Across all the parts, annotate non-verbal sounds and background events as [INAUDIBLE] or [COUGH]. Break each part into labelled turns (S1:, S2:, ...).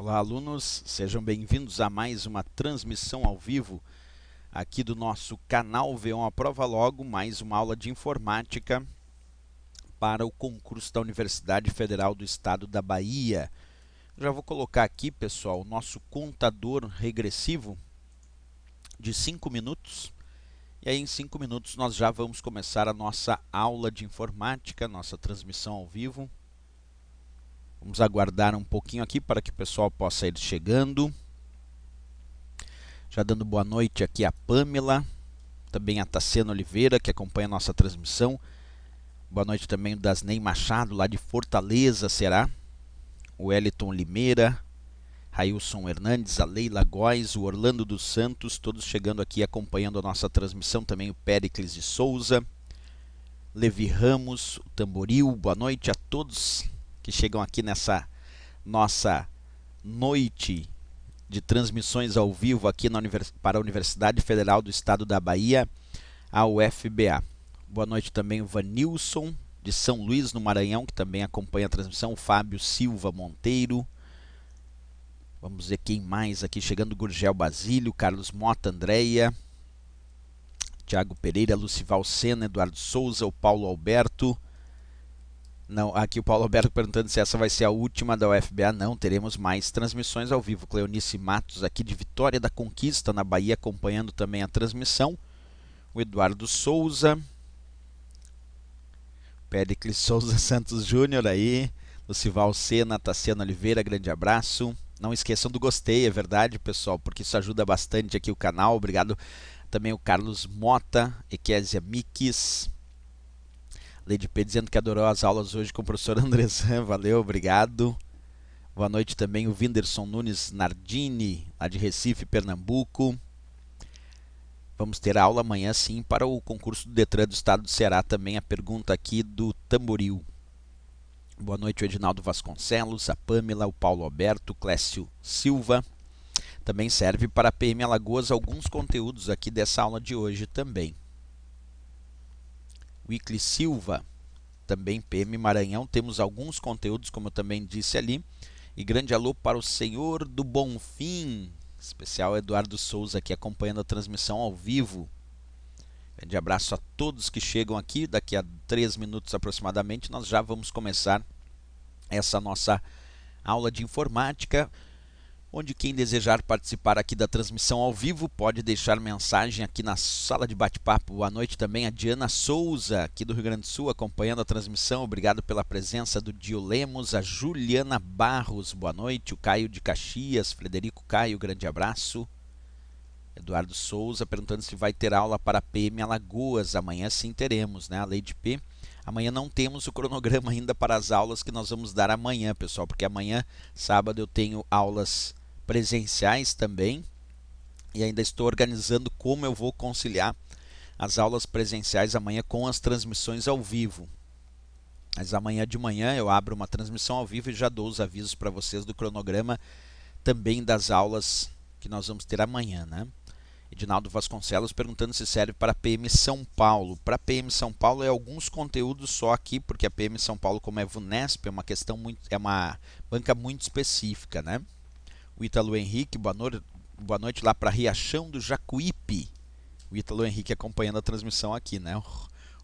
S1: Olá, alunos, sejam bem-vindos a mais uma transmissão ao vivo aqui do nosso canal V1 Aprova Logo, mais uma aula de informática para o concurso da Universidade Federal do Estado da Bahia. Já vou colocar aqui, pessoal, o nosso contador regressivo de 5 minutos. E aí, em 5 minutos, nós já vamos começar a nossa aula de informática, nossa transmissão ao vivo. Vamos aguardar um pouquinho aqui para que o pessoal possa ir chegando. Já dando boa noite aqui a Pamela, também a Tassiana Oliveira, que acompanha a nossa transmissão. Boa noite também o Dasney Machado, lá de Fortaleza, será? O Eliton Limeira, Railson Hernandes, a Leila Góes, o Orlando dos Santos, todos chegando aqui acompanhando a nossa transmissão. Também o Pericles de Souza, Levi Ramos, o Tamboril. Boa noite a todos que chegam aqui nessa nossa noite de transmissões ao vivo aqui univers... para a Universidade Federal do Estado da Bahia, a UFBA. Boa noite também Vanilson, de São Luís, no Maranhão, que também acompanha a transmissão, Fábio Silva Monteiro. Vamos ver quem mais aqui chegando, Gurgel Basílio, Carlos Mota Andréia, Tiago Pereira, Lucival Sena, Eduardo Souza, o Paulo Alberto, não, aqui o Paulo Alberto perguntando se essa vai ser a última da UFBA. Não, teremos mais transmissões ao vivo. Cleonice Matos, aqui de Vitória da Conquista, na Bahia, acompanhando também a transmissão. O Eduardo Souza. Pericles Souza [LAUGHS] Santos Júnior aí. Lucival Sena, Tassiano Oliveira, grande abraço. Não esqueçam do gostei, é verdade, pessoal, porque isso ajuda bastante aqui o canal. Obrigado também o Carlos Mota, Equésia Miques. Lady P dizendo que adorou as aulas hoje com o professor [LAUGHS] Andressan. Valeu, obrigado. Boa noite também o Vinderson Nunes Nardini, lá de Recife, Pernambuco. Vamos ter aula amanhã sim para o concurso do Detran do Estado do Ceará também a pergunta aqui do Tamboril. Boa noite o Edinaldo Vasconcelos, a Pamela, o Paulo Alberto, Clécio Silva. Também serve para a PM Alagoas alguns conteúdos aqui dessa aula de hoje também. Weekly Silva, também PM Maranhão. Temos alguns conteúdos, como eu também disse ali. E grande alô para o Senhor do Bonfim, especial Eduardo Souza aqui acompanhando a transmissão ao vivo. Grande abraço a todos que chegam aqui. Daqui a três minutos aproximadamente, nós já vamos começar essa nossa aula de informática onde quem desejar participar aqui da transmissão ao vivo pode deixar mensagem aqui na sala de bate-papo. Boa noite também a Diana Souza, aqui do Rio Grande do Sul, acompanhando a transmissão. Obrigado pela presença do Dio Lemos, a Juliana Barros, boa noite. O Caio de Caxias, Frederico Caio, grande abraço. Eduardo Souza perguntando se vai ter aula para PM Alagoas. Amanhã sim teremos, né? A Lei de P. Amanhã não temos o cronograma ainda para as aulas que nós vamos dar amanhã, pessoal, porque amanhã, sábado, eu tenho aulas presenciais também. E ainda estou organizando como eu vou conciliar as aulas presenciais amanhã com as transmissões ao vivo. Mas amanhã de manhã eu abro uma transmissão ao vivo e já dou os avisos para vocês do cronograma também das aulas que nós vamos ter amanhã, né? Edinaldo Vasconcelos perguntando se serve para a PM São Paulo. Para a PM São Paulo é alguns conteúdos só aqui, porque a PM São Paulo, como é VUNESP, é uma questão muito, é uma banca muito específica, né? O Ítalo Henrique, boa noite, boa noite lá para Riachão do Jacuípe. O Ítalo Henrique acompanhando a transmissão aqui, né?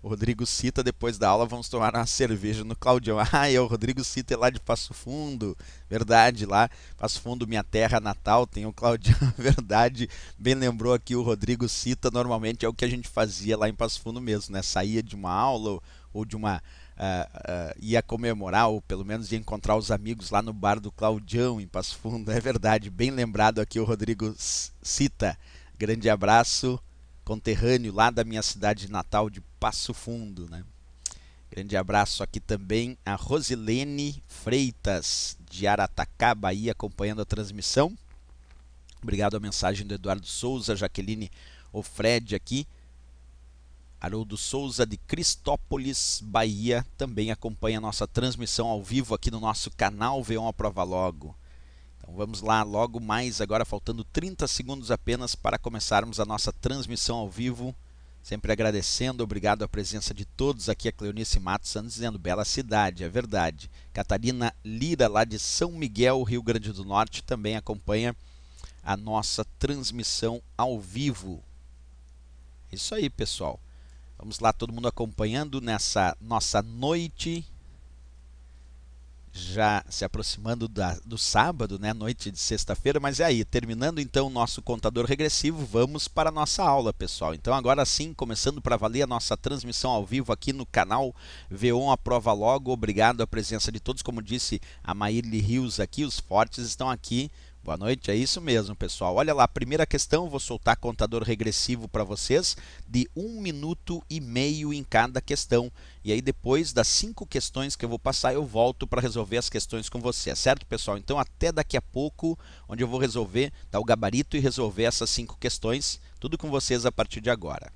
S1: O Rodrigo Cita, depois da aula, vamos tomar uma [LAUGHS] cerveja no Claudião. Ah, é o Rodrigo Cita é lá de Passo Fundo. Verdade, lá. Passo Fundo, minha terra natal, tem o Claudião. [LAUGHS] Verdade. Bem lembrou aqui o Rodrigo Cita. Normalmente é o que a gente fazia lá em Passo Fundo mesmo, né? Saía de uma aula ou de uma uh, ia comemorar, ou pelo menos ia encontrar os amigos lá no bar do Claudião, em Passo Fundo. [LAUGHS] É verdade, bem lembrado aqui o Rodrigo Cita. Grande abraço, conterrâneo lá da minha cidade natal de Passo Fundo, né? Grande abraço aqui também a Rosilene Freitas, de Aratacá, Bahia, acompanhando a transmissão. Obrigado à mensagem do Eduardo Souza, Jaqueline Ofred aqui. Haroldo Souza de Cristópolis, Bahia, também acompanha nossa transmissão ao vivo aqui no nosso canal V1 a Prova Logo. Então vamos lá, logo mais, agora faltando 30 segundos apenas para começarmos a nossa transmissão ao vivo. Sempre agradecendo, obrigado à presença de todos aqui. A Cleonice Matos dizendo, bela cidade, é verdade. Catarina Lira, lá de São Miguel, Rio Grande do Norte, também acompanha a nossa transmissão ao vivo. É isso aí, pessoal. Vamos lá, todo mundo acompanhando nessa nossa noite, já se aproximando da, do sábado, né, noite de sexta-feira, mas é aí, terminando então o nosso contador regressivo, vamos para a nossa aula, pessoal. Então agora sim, começando para valer a nossa transmissão ao vivo aqui no canal V1 A Prova Logo, obrigado à presença de todos, como disse a Maíli Rios aqui, os fortes estão aqui Boa noite, é isso mesmo, pessoal. Olha lá, primeira questão, vou soltar contador regressivo para vocês de um minuto e meio em cada questão. E aí depois das cinco questões que eu vou passar, eu volto para resolver as questões com você, certo, pessoal? Então até daqui a pouco, onde eu vou resolver, dar o gabarito e resolver essas cinco questões, tudo com vocês a partir de agora.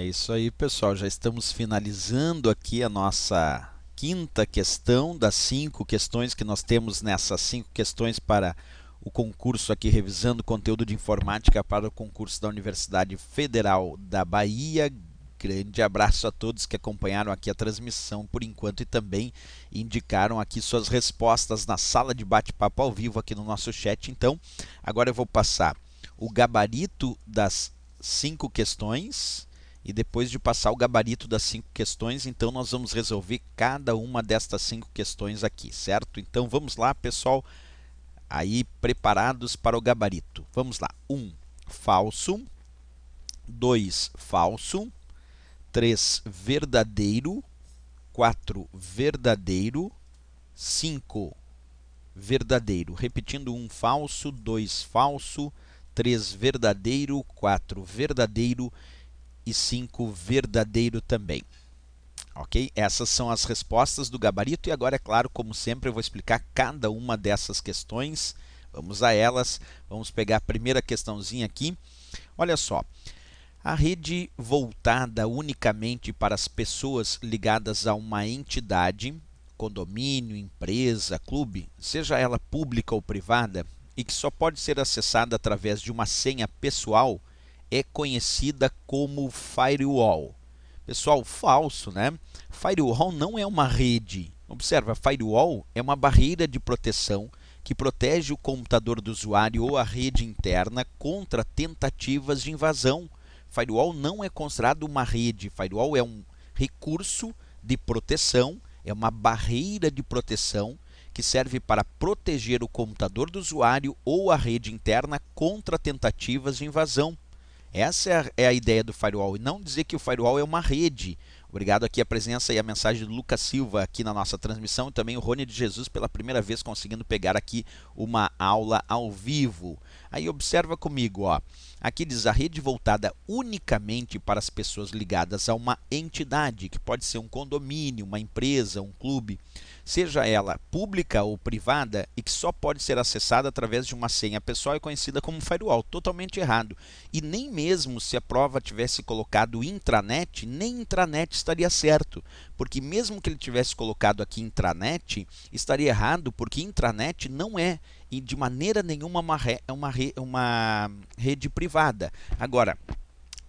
S1: É isso aí, pessoal. Já estamos finalizando aqui a nossa quinta questão das cinco questões que nós temos nessas cinco questões para o concurso aqui revisando conteúdo de informática para o concurso da Universidade Federal da Bahia. Grande abraço a todos que acompanharam aqui a transmissão por enquanto e também indicaram aqui suas respostas na sala de bate-papo ao vivo aqui no nosso chat. Então, agora eu vou passar o gabarito das cinco questões e depois de passar o gabarito das cinco questões, então nós vamos resolver cada uma destas cinco questões aqui, certo? Então vamos lá, pessoal, aí preparados para o gabarito. Vamos lá. 1. Um, falso. 2. Falso. 3. Verdadeiro. 4. Verdadeiro. 5. Verdadeiro. Repetindo, 1. Um, falso. 2. Falso. 3. Verdadeiro. 4. Verdadeiro e 5 verdadeiro também. Ok? Essas são as respostas do gabarito e agora, é claro, como sempre, eu vou explicar cada uma dessas questões. Vamos a elas. Vamos pegar a primeira questãozinha aqui. Olha só. A rede voltada unicamente para as pessoas ligadas a uma entidade, condomínio, empresa, clube, seja ela pública ou privada, e que só pode ser acessada através de uma senha pessoal, é conhecida como firewall. Pessoal, falso, né? Firewall não é uma rede. Observa, firewall é uma barreira de proteção que protege o computador do usuário ou a rede interna contra tentativas de invasão. Firewall não é considerado uma rede. Firewall é um recurso de proteção, é uma barreira de proteção que serve para proteger o computador do usuário ou a rede interna contra tentativas de invasão. Essa é, é a ideia do firewall e não dizer que o firewall é uma rede. Obrigado aqui a presença e a mensagem do Lucas Silva aqui na nossa transmissão e também o Rony de Jesus pela primeira vez conseguindo pegar aqui uma aula ao vivo. Aí observa comigo, ó. Aqui diz a rede voltada unicamente para as pessoas ligadas a uma entidade, que pode ser um condomínio, uma empresa, um clube, seja ela pública ou privada, e que só pode ser acessada através de uma senha pessoal e conhecida como firewall. Totalmente errado. E nem mesmo se a prova tivesse colocado intranet, nem intranet estaria certo, porque mesmo que ele tivesse colocado aqui intranet, estaria errado, porque intranet não é e de maneira nenhuma uma, re, uma, re, uma rede privada. Agora,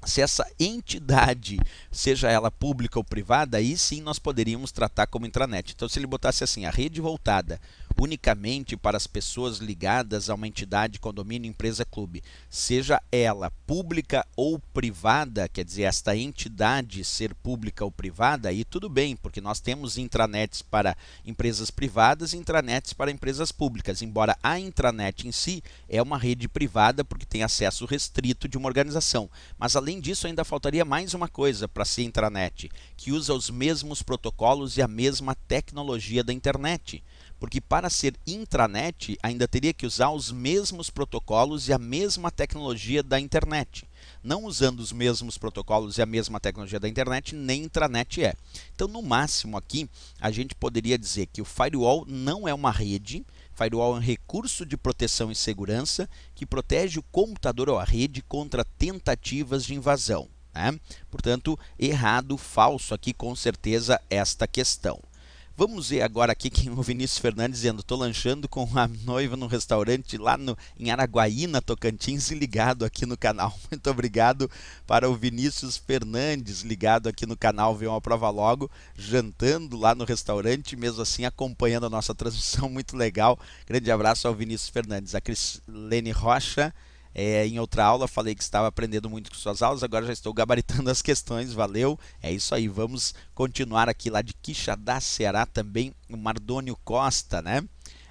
S1: se essa entidade, seja ela pública ou privada, aí sim nós poderíamos tratar como intranet. Então, se ele botasse assim, a rede voltada unicamente para as pessoas ligadas a uma entidade, condomínio, empresa, clube, seja ela pública ou privada, quer dizer, esta entidade ser pública ou privada, aí tudo bem, porque nós temos intranets para empresas privadas e intranets para empresas públicas, embora a intranet em si é uma rede privada porque tem acesso restrito de uma organização, mas Além disso, ainda faltaria mais uma coisa para ser intranet, que usa os mesmos protocolos e a mesma tecnologia da internet. Porque para ser intranet, ainda teria que usar os mesmos protocolos e a mesma tecnologia da internet. Não usando os mesmos protocolos e a mesma tecnologia da internet, nem intranet é. Então, no máximo aqui, a gente poderia dizer que o firewall não é uma rede, Firewall é um recurso de proteção e segurança que protege o computador ou a rede contra tentativas de invasão. Né? Portanto, errado, falso aqui com certeza esta questão. Vamos ver agora aqui quem é o Vinícius Fernandes dizendo: estou lanchando com a noiva num restaurante lá no, em Araguaína, Tocantins, e ligado aqui no canal. [LAUGHS] Muito obrigado para o Vinícius Fernandes, ligado aqui no canal, viu uma prova logo, jantando lá no restaurante, mesmo assim acompanhando a nossa transmissão. [LAUGHS] Muito legal. Grande abraço ao Vinícius Fernandes, a Crislene Rocha. É, em outra aula falei que estava aprendendo muito com suas aulas, agora já estou gabaritando [LAUGHS] as questões, valeu? É isso aí, vamos continuar aqui lá de Quixadá, Ceará, também o Mardônio Costa, né?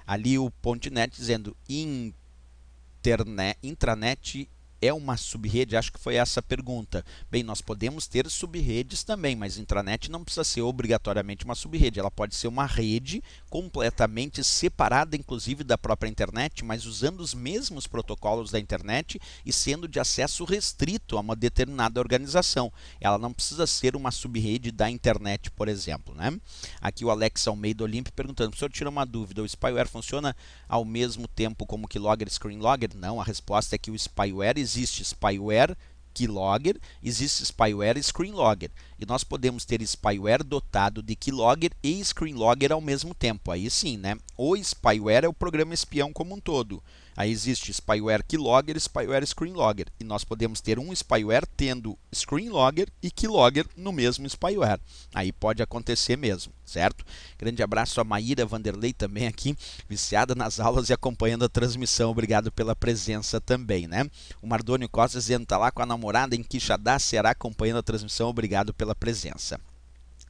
S1: Ali o Pontinete dizendo internet, né, intranet é uma subrede? Acho que foi essa a pergunta. Bem, nós podemos ter subredes também, mas intranet não precisa ser obrigatoriamente uma subrede. Ela pode ser uma rede completamente separada, inclusive, da própria internet, mas usando os mesmos protocolos da internet e sendo de acesso restrito a uma determinada organização. Ela não precisa ser uma subrede da internet, por exemplo. Né? Aqui o Alex Almeida Olimp perguntando, senhor tira uma dúvida, o spyware funciona ao mesmo tempo como logger, e screenlogger? Não, a resposta é que o spyware existe spyware keylogger, existe spyware screenlogger. E nós podemos ter spyware dotado de keylogger e screenlogger ao mesmo tempo. Aí sim, né? O spyware é o programa espião como um todo. Aí existe spyware keylogger, spyware screenlogger. E nós podemos ter um spyware tendo screenlogger e keylogger no mesmo spyware. Aí pode acontecer mesmo certo? Grande abraço a Maíra Vanderlei também aqui, viciada nas aulas e acompanhando a transmissão. Obrigado pela presença também, né? O Mardônio Costa dizendo tá lá com a namorada em Quixadá, será acompanhando a transmissão. Obrigado pela presença.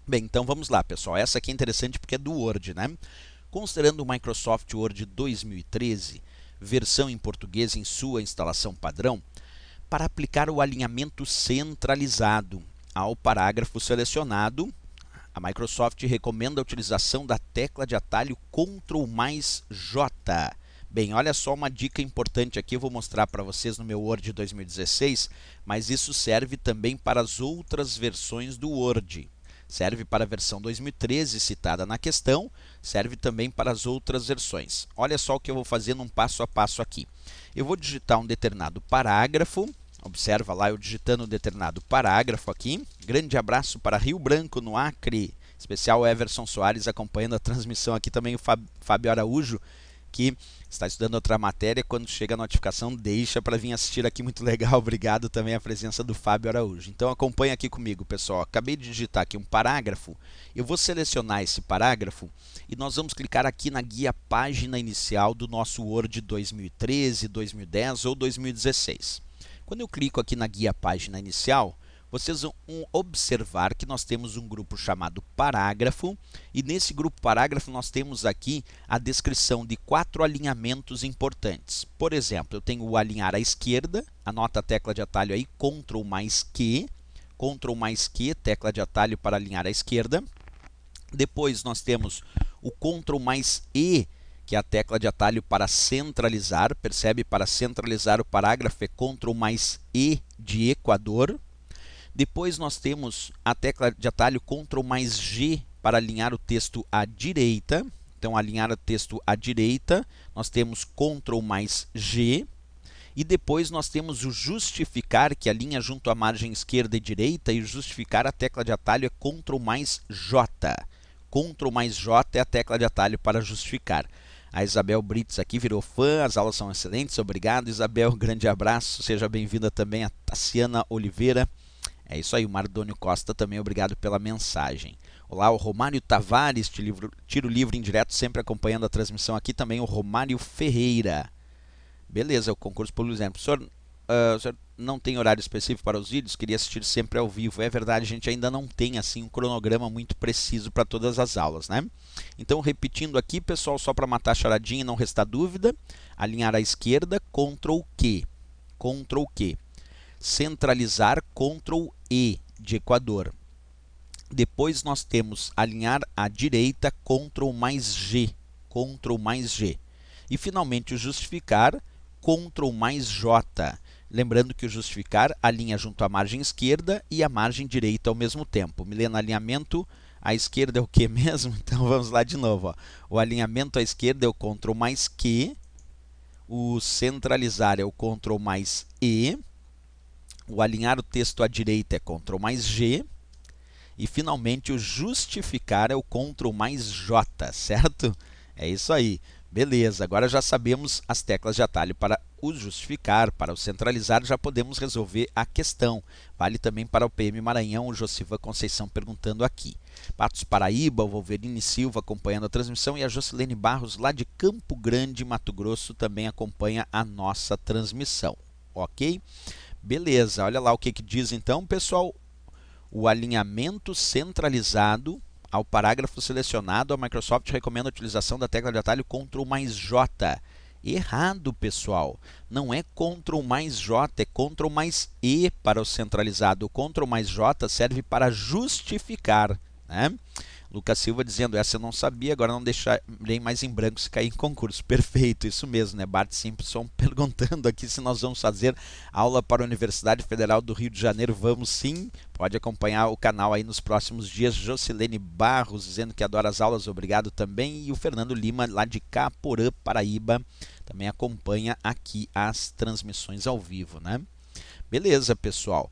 S1: Bem, então vamos lá, pessoal. Essa aqui é interessante porque é do Word, né? Considerando o Microsoft Word 2013, versão em português em sua instalação padrão, para aplicar o alinhamento centralizado ao parágrafo selecionado, a Microsoft recomenda a utilização da tecla de atalho Ctrl mais J. Bem, olha só uma dica importante aqui, eu vou mostrar para vocês no meu Word 2016, mas isso serve também para as outras versões do Word. Serve para a versão 2013 citada na questão, serve também para as outras versões. Olha só o que eu vou fazer num passo a passo aqui. Eu vou digitar um determinado parágrafo, Observa lá eu digitando um determinado parágrafo aqui. Grande abraço para Rio Branco, no Acre. Especial Everson Soares acompanhando a transmissão aqui também o Fábio Araújo que está estudando outra matéria, quando chega a notificação, deixa para vir assistir aqui, muito legal. [LAUGHS] Obrigado também a presença do Fábio Araújo. Então acompanha aqui comigo, pessoal. Acabei de digitar aqui um parágrafo. Eu vou selecionar esse parágrafo e nós vamos clicar aqui na guia página inicial do nosso Word 2013, 2010 ou 2016. Quando eu clico aqui na guia página inicial, vocês vão observar que nós temos um grupo chamado parágrafo e nesse grupo parágrafo nós temos aqui a descrição de quatro alinhamentos importantes. Por exemplo, eu tenho o alinhar à esquerda, anota a tecla de atalho aí, Ctrl mais Q, Ctrl mais Q, tecla de atalho para alinhar à esquerda. Depois nós temos o Ctrl mais E, que é a tecla de atalho para centralizar. Percebe? Para centralizar o parágrafo é Ctrl mais E de Equador. Depois nós temos a tecla de atalho Ctrl mais G para alinhar o texto à direita. Então, alinhar o texto à direita, nós temos Ctrl mais G. E depois nós temos o justificar, que alinha junto à margem esquerda e direita, e justificar a tecla de atalho é Ctrl mais J. Ctrl mais J é a tecla de atalho para justificar. A Isabel Brits aqui virou fã, as aulas são excelentes, obrigado Isabel, [LAUGHS] grande abraço, seja bem-vinda também a Tassiana Oliveira. É isso aí, o Mardônio Costa também, obrigado pela mensagem. Olá, o Romário Tavares, o livro, tiro livre indireto, sempre acompanhando a transmissão aqui também, o Romário Ferreira. Beleza, o concurso por exemplo. senhor uh, não tem horário específico para os vídeos, queria assistir sempre ao vivo. É verdade, a gente ainda não tem assim um cronograma muito preciso para todas as aulas, né? Então, repetindo aqui, pessoal, só para matar a charadinha e não restar dúvida, alinhar à esquerda, Ctrl Q, Ctrl Q. Centralizar, Ctrl E de Equador. Depois nós temos alinhar à direita, Ctrl mais G, Ctrl mais G. E finalmente o justificar, Ctrl mais J. Lembrando que o justificar alinha junto à margem esquerda e à margem direita ao mesmo tempo. Milena, alinhamento à esquerda é o que [LAUGHS] mesmo? Então vamos lá de novo. Ó. O alinhamento à esquerda é o Ctrl mais Q. O centralizar é o Ctrl mais E. O alinhar o texto à direita é Ctrl mais G. E finalmente o justificar é o Ctrl mais J, certo? É isso aí. Beleza, agora já sabemos as teclas de atalho para o justificar, para o centralizar, já podemos resolver a questão. Vale também para o PM Maranhão, o Josiva Conceição perguntando aqui. Patos Paraíba, o Wolverine Silva acompanhando a transmissão e a Jocilene Barros, lá de Campo Grande, Mato Grosso, também acompanha a nossa transmissão. Ok? Beleza, olha lá o que, que diz então, pessoal. O alinhamento centralizado ao parágrafo selecionado, a Microsoft recomenda a utilização da tecla de atalho Ctrl mais J. Errado, pessoal. Não é Ctrl mais J, é Ctrl mais E para o centralizado. O Ctrl mais J serve para justificar. Né? Lucas Silva dizendo: Essa eu não sabia, agora não deixarei mais em branco se cair em concurso. Perfeito, isso mesmo, né? Bart Simpson [LAUGHS] perguntando aqui se nós vamos fazer aula para a Universidade Federal do Rio de Janeiro. Vamos sim, pode acompanhar o canal aí nos próximos dias. Jocilene Barros dizendo que adora as aulas, obrigado também. E o Fernando Lima, lá de Caporã, Paraíba, também acompanha aqui as transmissões ao vivo, né? Beleza, pessoal.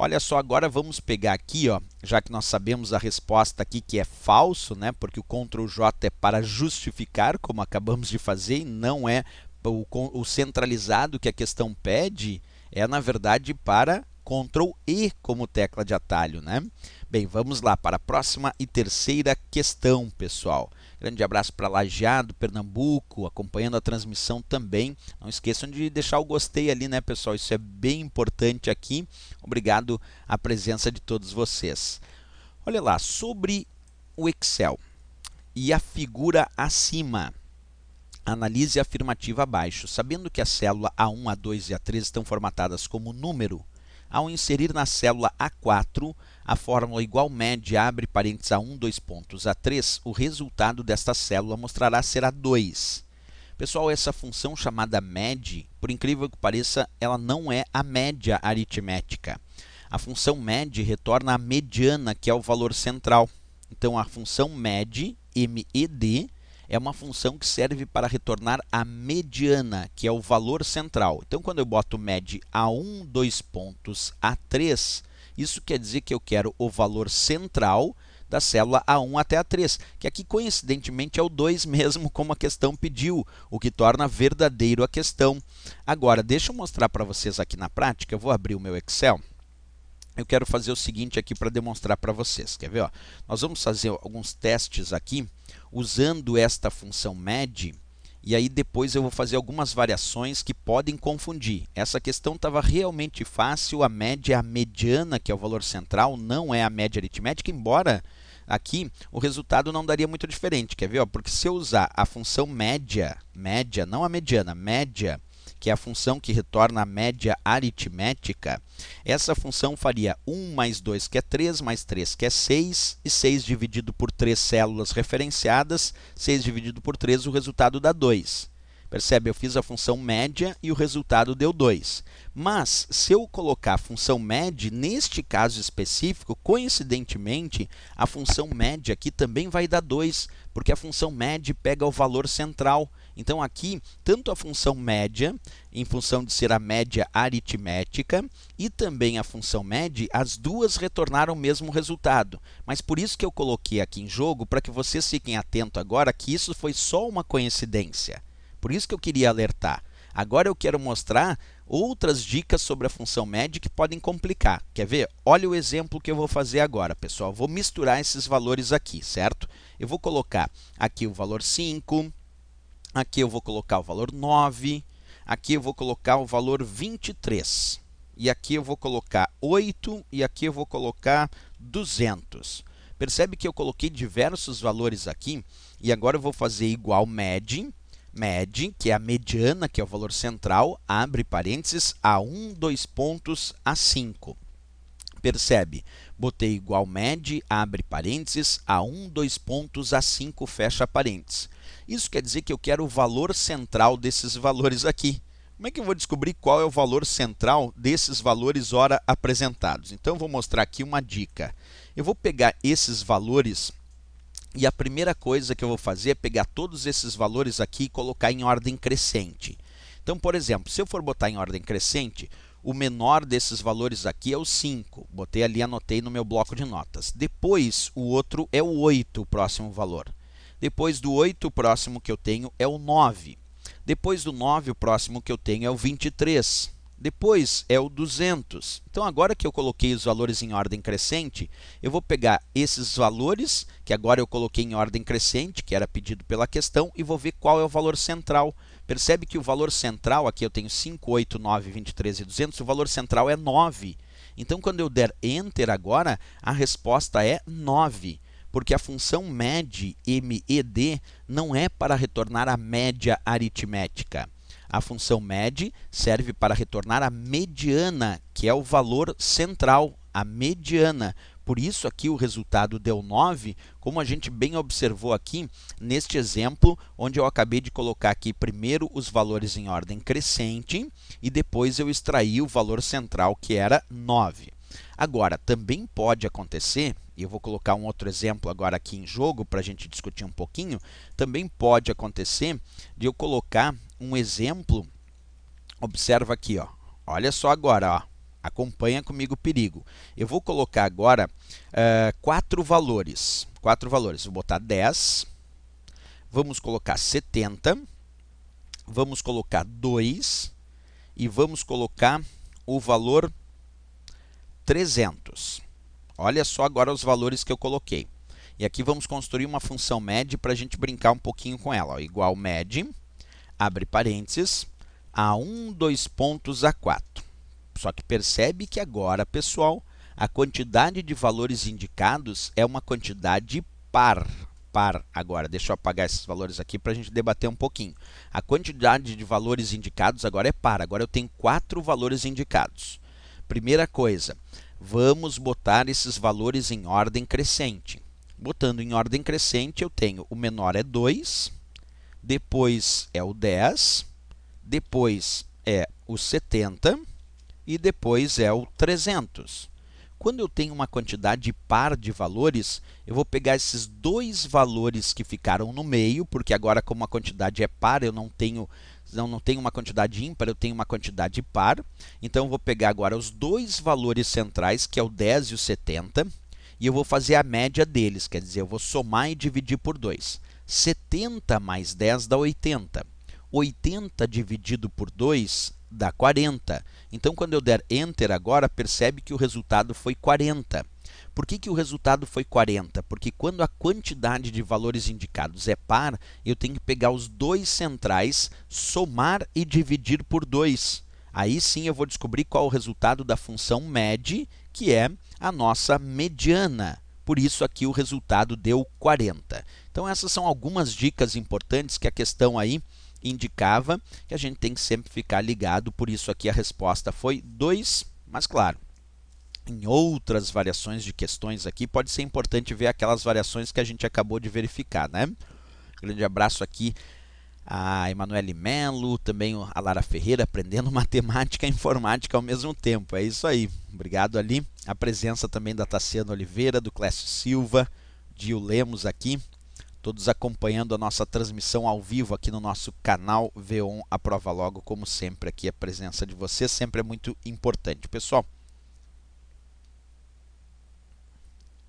S1: Olha só, agora vamos pegar aqui, ó, já que nós sabemos a resposta aqui que é falso, né? Porque o Ctrl J é para justificar, como acabamos de fazer, e não é o, o centralizado que a questão pede, é na verdade para Ctrl E como tecla de atalho, né? Bem, vamos lá para a próxima e terceira questão, pessoal. Grande abraço para Lajeado, Pernambuco, acompanhando a transmissão também. Não esqueçam de deixar o gostei ali, né, pessoal? Isso é bem importante aqui. Obrigado à presença de todos vocês. Olha lá, sobre o Excel e a figura acima. Analise a afirmativa abaixo. Sabendo que a célula A1, A2 e A3 estão formatadas como número, ao inserir na célula A4 a fórmula igual média abre parênteses a 1, dois pontos a 3, o resultado desta célula mostrará ser a 2. Pessoal, essa função chamada med, por incrível que pareça, ela não é a média aritmética. A função med retorna a mediana, que é o valor central. Então, a função med, MED, é uma função que serve para retornar a mediana, que é o valor central. Então, quando eu boto med a 1, dois pontos a 3, isso quer dizer que eu quero o valor central da célula A1 até A3, que aqui coincidentemente é o 2 [LAUGHS] mesmo como a questão pediu, o que torna verdadeiro a questão. Agora, deixa eu mostrar para vocês aqui na prática, eu vou abrir o meu Excel. Eu quero fazer o seguinte aqui para demonstrar para vocês, quer ver? Ó? Nós vamos fazer alguns testes aqui usando esta função med e aí depois eu vou fazer algumas variações que podem confundir. Essa questão estava realmente fácil, a média a mediana, que é o valor central, não é a média aritmética, embora aqui o resultado não daria muito diferente, quer ver? Porque se eu usar a função média, média, não a mediana, média, que é a função que retorna a média aritmética, essa função faria 1 mais 2, que é 3, mais 3, que é 6, e 6 dividido por 3 células referenciadas, 6 dividido por 3, o resultado dá 2. Percebe? Eu fiz a função média e o resultado deu 2. Mas, se eu colocar a função média, neste caso específico, coincidentemente, a função média aqui também vai dar 2, porque a função média pega o valor central. Então aqui, tanto a função média, em função de ser a média aritmética, e também a função média, as duas retornaram o mesmo resultado. Mas por isso que eu coloquei aqui em jogo, para que vocês fiquem atentos agora que isso foi só uma coincidência. Por isso que eu queria alertar. Agora eu quero mostrar outras dicas sobre a função média que podem complicar. Quer ver? Olha o exemplo que eu vou fazer agora, pessoal. Vou misturar esses valores aqui, certo? Eu vou colocar aqui o valor 5, Aqui eu vou colocar o valor 9, aqui eu vou colocar o valor 23. E aqui eu vou colocar 8 e aqui eu vou colocar 200. Percebe que eu coloquei diversos valores aqui e agora eu vou fazer igual med, med, que é a mediana, que é o valor central, abre parênteses, A1, 2 pontos, A5. Percebe? Botei igual med, abre parênteses, A1, 2 pontos, A5, fecha parênteses. Isso quer dizer que eu quero o valor central desses valores aqui. Como é que eu vou descobrir qual é o valor central desses valores ora apresentados? Então eu vou mostrar aqui uma dica. Eu vou pegar esses valores e a primeira coisa que eu vou fazer é pegar todos esses valores aqui e colocar em ordem crescente. Então, por exemplo, se eu for botar em ordem crescente, o menor desses valores aqui é o 5. Botei ali, anotei no meu bloco de notas. Depois, o outro é o 8, o próximo valor. Depois do 8, o próximo que eu tenho é o 9. Depois do 9, o próximo que eu tenho é o 23. Depois é o 200. Então, agora que eu coloquei os valores em ordem crescente, eu vou pegar esses valores, que agora eu coloquei em ordem crescente, que era pedido pela questão, e vou ver qual é o valor central. Percebe que o valor central, aqui eu tenho 5, 8, 9, 23 e 200, o valor central é 9. Então, quando eu der Enter agora, a resposta é 9. 9 porque a função med, med, não é para retornar a média aritmética. A função med serve para retornar a mediana, que é o valor central, a mediana. Por isso aqui o resultado deu 9, como a gente bem observou aqui neste exemplo, onde eu acabei de colocar aqui primeiro os valores em ordem crescente e depois eu extraí o valor central que era 9. Agora, também pode acontecer e eu vou colocar um outro exemplo agora aqui em jogo para a gente discutir um pouquinho, também pode acontecer de eu colocar um exemplo, observa aqui, ó, olha só agora, ó, acompanha comigo o perigo. Eu vou colocar agora uh, quatro valores, quatro valores, vou botar 10, vamos colocar 70, vamos colocar 2 e vamos colocar o valor 300. Olha só agora os valores que eu coloquei. E aqui vamos construir uma função med para a gente brincar um pouquinho com ela. Ó. Igual med, abre parênteses, a1, dois pontos, a4. Só que percebe que agora, pessoal, a quantidade de valores indicados é uma quantidade par. Par agora, deixa eu apagar esses valores aqui para a gente debater um pouquinho. A quantidade de valores indicados agora é par, agora eu tenho quatro valores indicados. Primeira coisa, vamos botar esses valores em ordem crescente. Botando em ordem crescente, eu tenho o menor é 2, depois é o 10, depois é o 70 e depois é o 300. Quando eu tenho uma quantidade par de valores, eu vou pegar esses dois valores que ficaram no meio, porque agora como a quantidade é par, eu não tenho então, não tenho uma quantidade ímpar, eu tenho uma quantidade par. Então, eu vou pegar agora os dois valores centrais, que é o 10 e o 70, e eu vou fazer a média deles, quer dizer, eu vou somar e dividir por 2. 70 mais 10 dá 80. 80 dividido por 2 dá 40. Então, quando eu der Enter agora, percebe que o resultado foi 40. Por que, que o resultado foi 40? Porque quando a quantidade de valores indicados é par, eu tenho que pegar os dois centrais, somar e dividir por 2. Aí sim eu vou descobrir qual o resultado da função med, que é a nossa mediana. Por isso aqui o resultado deu 40. Então essas são algumas dicas importantes que a questão aí indicava, que a gente tem que sempre ficar ligado, por isso aqui a resposta foi 2, mas claro, em outras variações de questões aqui, pode ser importante ver aquelas variações que a gente acabou de verificar, né? Grande abraço aqui a Emanuele Melo, também a Lara Ferreira, aprendendo [LAUGHS] matemática e informática ao mesmo tempo. É isso aí. Obrigado ali. A presença também da Tassiana Oliveira, do Clécio Silva, Dio Lemos aqui. Todos acompanhando a nossa transmissão ao vivo aqui no nosso canal V1 aprova Logo, como sempre aqui a presença de vocês sempre é muito importante. Pessoal,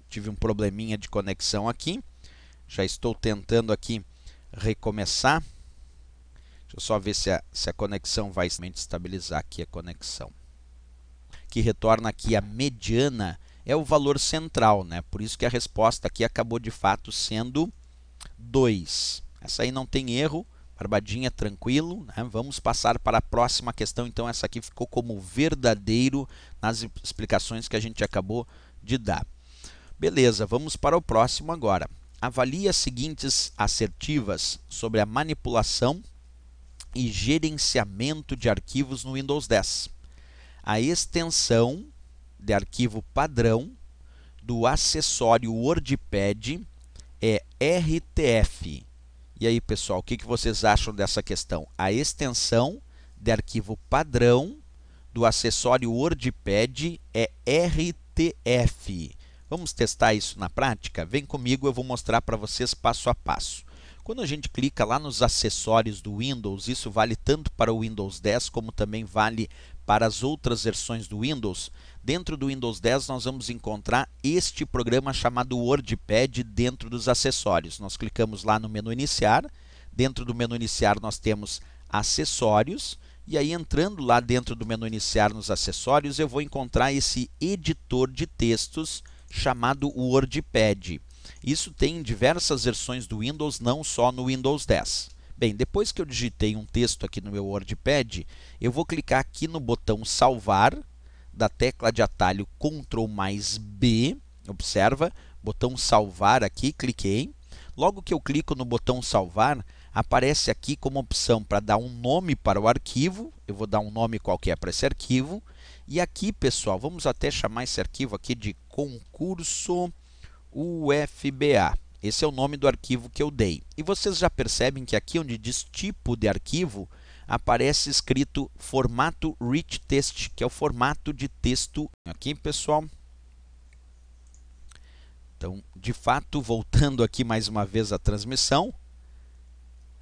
S1: tive um probleminha de conexão aqui. Já estou tentando aqui recomeçar. Deixa eu só ver se a, se a conexão vai estabilizar aqui a conexão. Que retorna aqui a mediana é o valor central, né? Por isso que a resposta aqui acabou de fato sendo 2. Essa aí não tem erro, barbadinha tranquilo. Né? Vamos passar para a próxima questão. Então essa aqui ficou como verdadeiro nas explicações que a gente acabou de dar. Beleza, vamos para o próximo agora. Avalie as seguintes assertivas sobre a manipulação e gerenciamento de arquivos no Windows 10. A extensão de arquivo padrão do acessório WordPad é RTF. E aí, pessoal, o que, vocês acham dessa questão? A extensão de arquivo padrão do acessório WordPad é RTF. Vamos testar isso na prática? Vem comigo, eu vou mostrar para vocês passo a passo. Quando a gente clica lá nos acessórios do Windows, isso vale tanto para o Windows 10 como também vale para as outras versões do Windows. Dentro do Windows 10 nós vamos encontrar este programa chamado WordPad dentro dos acessórios. Nós clicamos lá no menu iniciar, dentro do menu iniciar nós temos acessórios e aí entrando lá dentro do menu iniciar nos acessórios eu vou encontrar esse editor de textos chamado WordPad. Isso tem em diversas versões do Windows, não só no Windows 10. Bem, depois que eu digitei um texto aqui no meu WordPad, eu vou clicar aqui no botão salvar, da tecla de atalho Ctrl mais B, observa, botão salvar aqui, cliquei. Logo que eu clico no botão salvar, aparece aqui como opção para dar um nome para o arquivo, eu vou dar um nome qualquer para esse arquivo, e aqui, pessoal, vamos até chamar esse arquivo aqui de concurso UFBA. Esse é o nome do arquivo que eu dei. E vocês já percebem que aqui onde diz tipo de arquivo, aparece escrito formato rich text, que é o formato de texto aqui, pessoal. Então, de fato, voltando aqui mais uma vez à transmissão,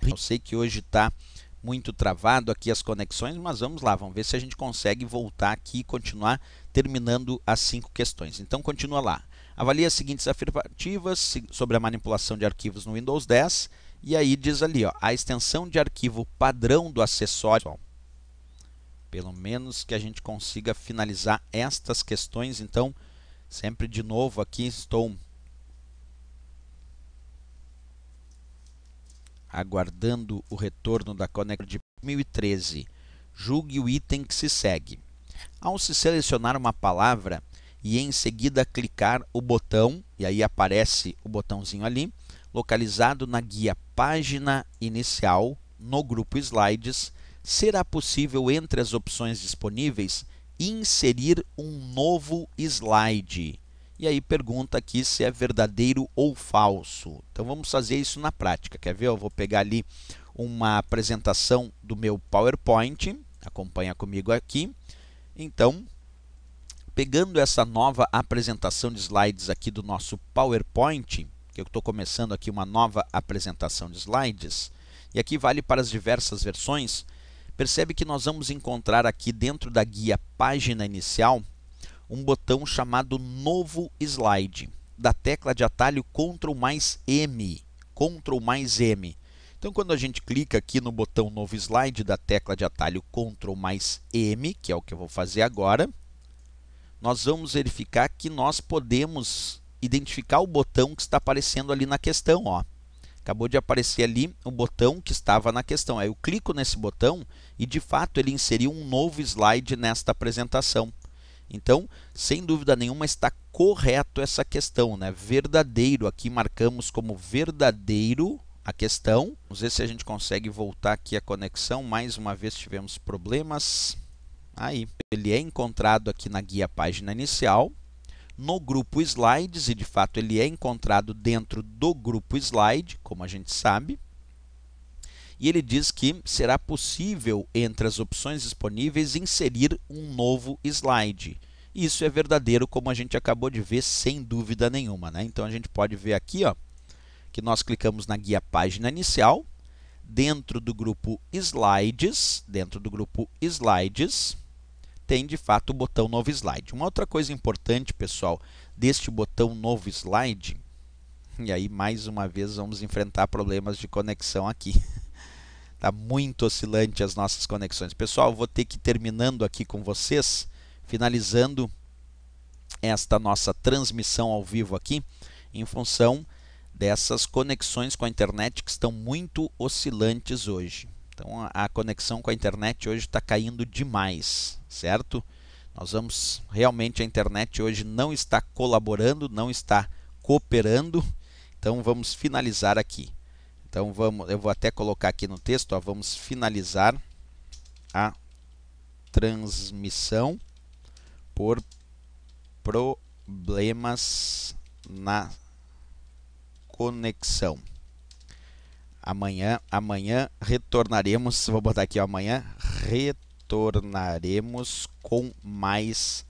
S1: eu sei que hoje está muito travado aqui as conexões, mas vamos lá, vamos ver se a gente consegue voltar aqui e continuar terminando as cinco questões. Então continua lá. Avalie as seguintes afirmativas sobre a manipulação de arquivos no Windows 10 e aí diz ali, ó, a extensão de arquivo padrão do acessório. Pelo menos que a gente consiga finalizar estas questões, então sempre de novo aqui estou aguardando o retorno da Conecta de 2013. Julgue o item que se segue. Ao se selecionar uma palavra e em seguida clicar o botão, e aí aparece o botãozinho ali, localizado na guia Página Inicial, no grupo Slides, será possível, entre as opções disponíveis, inserir um novo slide. E aí pergunta aqui se é verdadeiro ou falso. Então vamos fazer isso na prática. Quer ver? Eu vou pegar ali uma apresentação do meu PowerPoint. Acompanha comigo aqui. Então, pegando essa nova apresentação de slides aqui do nosso PowerPoint, que eu estou começando aqui uma nova apresentação de slides, e aqui vale para as diversas versões, percebe que nós vamos encontrar aqui dentro da guia Página Inicial um botão chamado Novo Slide, da tecla de atalho Ctrl mais M. Ctrl mais M. Então, quando a gente clica aqui no botão Novo Slide da tecla de atalho Ctrl mais M, que é o que eu vou fazer agora, nós vamos verificar que nós podemos identificar o botão que está aparecendo ali na questão. Ó. Acabou de aparecer ali o botão que estava na questão. Aí eu clico nesse botão e, de fato, ele inseriu um novo slide nesta apresentação. Então, sem dúvida nenhuma, está correto essa questão, né? Verdadeiro, aqui marcamos como verdadeiro a questão. Vamos ver se a gente consegue voltar aqui a conexão. Mais uma vez tivemos problemas. Aí, ele é encontrado aqui na guia página inicial, no grupo slides, e de fato ele é encontrado dentro do grupo slide, como a gente sabe e ele diz que será possível, entre as opções disponíveis, inserir um novo slide. Isso é verdadeiro, como a gente acabou de ver, sem dúvida nenhuma. Né? Então a gente pode ver aqui ó, que nós clicamos na guia página inicial, dentro do grupo Slides, dentro do grupo Slides, tem de fato o botão novo slide. Uma outra coisa importante, pessoal, deste botão novo slide, e aí mais uma vez vamos enfrentar problemas de conexão aqui. [LAUGHS] Tá muito oscilante as nossas conexões. Pessoal, vou ter que ir terminando aqui com vocês, finalizando esta nossa transmissão ao vivo aqui, em função dessas conexões com a internet que estão muito oscilantes hoje. Então a conexão com a internet hoje está caindo demais, certo? Nós vamos realmente a internet hoje não está colaborando, não está cooperando. Então vamos finalizar aqui. Então vamos, eu vou até colocar aqui no texto, ó, vamos finalizar a transmissão por problemas na conexão. Amanhã, amanhã retornaremos, vou botar aqui ó, amanhã retornaremos com mais